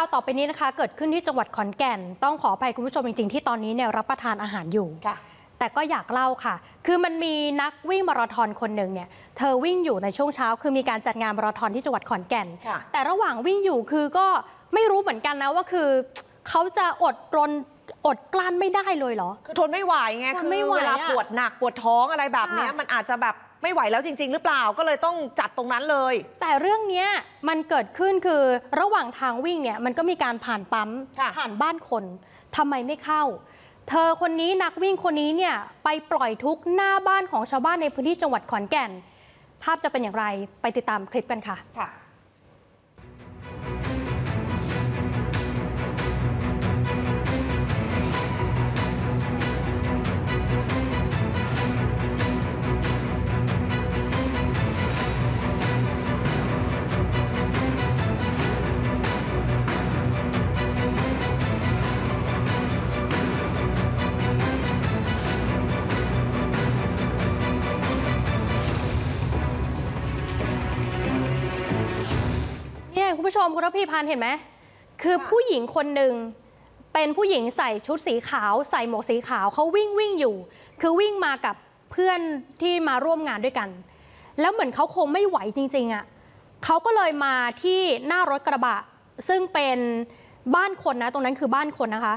ราวต่อไปนี้นะคะเกิดขึ้นที่จังหวัดขอนแก่น ต้องขออภัยคุณผู้ชมจริงๆที่ตอนนี้เนี่ยรับประทานอาหารอยู่แต่ก็อยากเล่าค่ะ คือมันมีนักวิ่งมาราธอนคนหนึ่งเนี่ยเธอวิ่งอยู่ในช่วงเช้า คือมีการจัดงานมาราธอนที่จังหวัดขอนแก่นแต่ระหว่างวิ่งอยู่คือก็ไม่รู้เหมือนกันนะว่าคือเขาจะอดรนอดกลั้นไม่ได้เลยเหรอคือทนไม่ไหวไงคือเวลาปวดหนักปวดท้องอะไรแบบนี้มันอาจจะแบบไม่ไหวแล้วจริง ๆหรือเปล่าก็เลยต้องจัดตรงนั้นเลย แต่เรื่องนี้มันเกิดขึ้นคือ ระหว่างทางวิ่งเนี่ยมันก็มีการผ่านปั๊มผ่านบ้านคนทำไมไม่เข้า เธอคนนี้นักวิ่งคนนี้เนี่ยไปปล่อยทุกหน้าบ้านของชาวบ้านในพื้นที่จังหวัดขอนแก่น ภาพจะเป็นอย่างไรไปติดตามคลิปกันค่ะค่ะชมคุณทพีพันเห็นไหมคือผู้หญิงคนหนึ่งเป็นผู้หญิงใส่ชุดสีขาว ใส่หมวกสีขาวเขาวิ่งวิ่งอยู่ คือวิ่งมากับเพื่อนที่มาร่วมงานด้วยกัน แล้วเหมือนเขาคงไม่ไหวจริง ๆอะ่ะเขาก็เลยมาที่หน้ารถกระบะ ซึ่งเป็นบ้านคนนะ ตรงนั้นคือบ้านคนนะคะ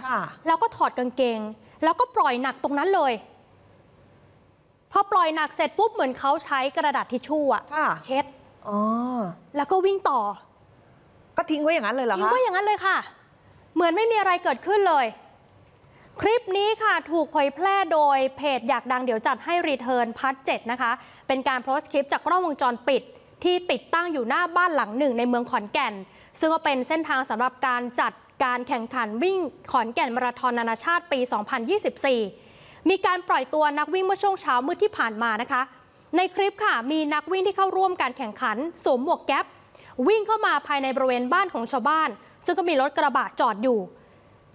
แล้วก็ถอดกางเกง แล้วก็ปล่อยหนักตรงนั้นเลยพอปล่อยหนักเสร็จปุ๊บเหมือนเขาใช้กระดาษทิชชู่อะเช็ดแล้วก็วิ่งต่อก็ทิ้งไว้อย่างนั้นเลยเหรอคะทิ้งไว้อย่างนั้นเลยค่ะ เหมือนไม่มีอะไรเกิดขึ้นเลย คลิปนี้ค่ะถูกเผยแพร่โดยเพจอยากดังเดี๋ยวจัดให้รีเทิร์นพัทเจ็ดนะคะ เป็นการโพสต์คลิปจากกล้องวงจรปิดที่ติดตั้งอยู่หน้าบ้านหลังหนึ่งในเมืองขอนแก่น ซึ่งก็เป็นเส้นทางสำหรับการจัดการแข่งขันวิ่งขอนแก่นมาราธอนนานาชาติปี 2024 มีการปล่อยตัวนักวิ่งเมื่อช่วงเช้ามืดที่ผ่านมานะคะ ในคลิปค่ะมีนักวิ่งที่เข้าร่วมการแข่งขันสวมหมวกแก๊ปวิ่งเข้ามาภายในบริเวณบ้านของชาวบ้าน ซึ่งก็มีรถกระบะจอดอยู่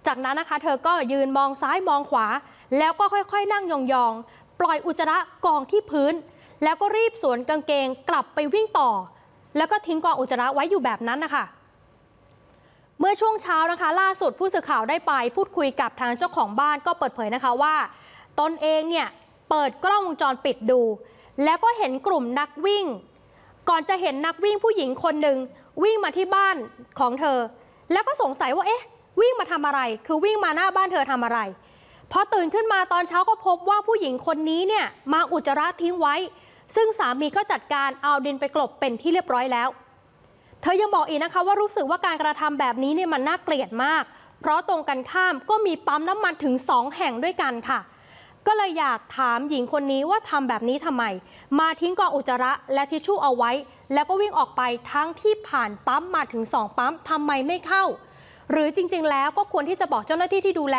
จากนั้นนะคะ เธอก็ยืนมองซ้ายมองขวา แล้วก็ค่อยๆ นั่งยองๆปล่อยอุจจาระกองที่พื้น แล้วก็รีบสวนกางเกงกลับไปวิ่งต่อ แล้วก็ทิ้งกองอุจจาระไว้อยู่แบบนั้นนะคะเมื่อช่วงเช้านะคะ ล่าสุดผู้สื่อข่าวได้ไปพูดคุยกับทางเจ้าของบ้านก็เปิดเผยนะคะว่า ตนเองเนี่ยเปิดกล้องวงจรปิดดู แล้วก็เห็นกลุ่มนักวิ่งก่อนจะเห็นนักวิ่งผู้หญิงคนหนึ่งวิ่งมาที่บ้านของเธอ แล้วก็สงสัยว่าเอ๊ะ วิ่งมาทำอะไร คือวิ่งมาหน้าบ้านเธอทำอะไร พอตื่นขึ้นมาตอนเช้าก็พบว่าผู้หญิงคนนี้เนี่ยมาอุจจาระทิ้งไว้ ซึ่งสามีก็จัดการเอาดินไปกลบเป็นที่เรียบร้อยแล้ว เธอยังบอกอีกนะคะว่ารู้สึกว่าการกระทำแบบนี้เนี่ยมันน่าเกลียดมาก เพราะตรงกันข้ามก็มีปั๊มน้ำมันถึง 2 แห่งด้วยกันค่ะก็เลยอยากถามหญิงคนนี้ว่าทำแบบนี้ทำไม มาทิ้งกองอุจจาระและทิชชู่เอาไว้ แล้วก็วิ่งออกไปทั้งที่ผ่านปั๊มมาถึงสองปั๊มทำไมไม่เข้า หรือจริงๆ แล้วก็ควรที่จะบอกเจ้าหน้าที่ที่ดูแล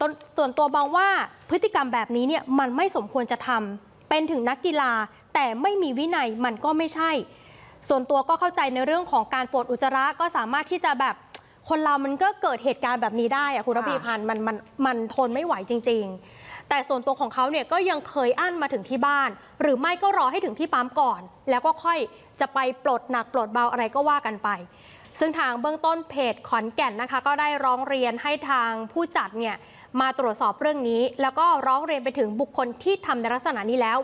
ตส่วนตัวบองว่าพฤติกรรมแบบนี้เนี่ยมันไม่สมควรจะทำเป็นถึงนักกีฬา แต่ไม่มีวินัยมันก็ไม่ใช่ ส่วนตัวก็เข้าใจในเรื่องของการปวดอุจจาระก็สามารถที่จะแบบ คนเรามันก็เกิดเหตุการณ์แบบนี้ได้อะคุณระพีพันธ์มันมันมันทนไม่ไหวจริง ๆแต่ส่วนตัวของเขาเนี่ยก็ยังเคยอั้นมาถึงที่บ้าน หรือไม่ก็รอให้ถึงที่ปั๊มก่อน แล้วก็ค่อยจะไปปลดหนักปลดเบาอะไรก็ว่ากันไป ซึ่งทางเบื้องต้นเพจขอนแก่นนะคะ ก็ได้ร้องเรียนให้ทางผู้จัดเนี่ยมาตรวจสอบเรื่องนี้ แล้วก็ร้องเรียนไปถึงบุคคลที่ทำในลักษณะนี้แล้ว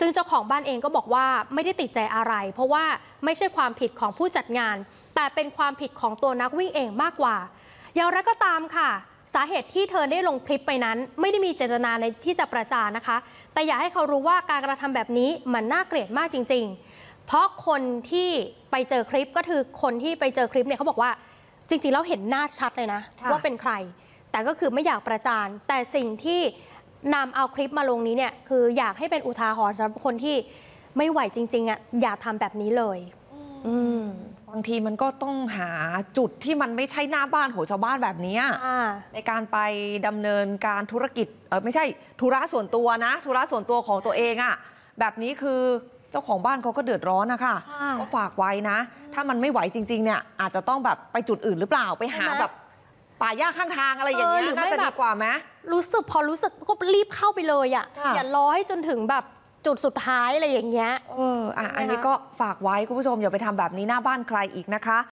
ซึ่งเจ้าของบ้านเองก็บอกว่าไม่ได้ติดใจอะไร เพราะว่าไม่ใช่ความผิดของผู้จัดงาน แต่เป็นความผิดของตัวนักวิ่งเองมากกว่าอย่างไรก็ตามค่ะสาเหตุที่เธอได้ลงคลิปไปนั้น ไม่ได้มีเจตนาในที่จะประจานนะคะ แต่อยากให้เขารู้ว่าการกระทำแบบนี้มันน่าเกลียดมากจริง ๆ เพราะคนที่ไปเจอคลิปก็คือคนที่ไปเจอคลิปเนี่ยเขาบอกว่า จริงๆแล้วเห็นหน้าชัดเลยนะว่าเป็นใคร แต่ก็คือไม่อยากประจาน แต่สิ่งที่นำเอาคลิปมาลงนี้เนี่ย คืออยากให้เป็นอุทาหรณ์สำหรับคนที่ไม่ไหวจริง ๆอ่ะอย่าทำแบบนี้เลย อืมบางทีมันก็ต้องหาจุดที่มันไม่ใช่หน้าบ้านของชาวบ้านแบบนี้ในการไปดำเนินการธุรกิจเออไม่ใช่ธุระส่วนตัวนะธุระส่วนตัวของตัวเองอะ่ะแบบนี้คือเจ้าของบ้านเขาก็เดือดร้อนนะคะก็ฝากไว้นะ ถ้ามันไม่ไหวจริงๆ เนี่ย อาจจะต้องแบบไปจุดอื่นหรือเปล่าไปหาแบบป่าหญ้าข้างทางอะไรอย่างเงี้ยน่าจะดีกว่าไหมรู้สึกพอรู้สึกก็รีบเข้าไปเลยอ่ะอย่ารอให้จนถึงแบบจุดสุดท้าย อะไรอย่างเงี้ยเออออันนี้ก็ฝากไว้ คุณผู้ชมอย่าไปทำแบบนี้หน้าบ้านใครอีกนะคะ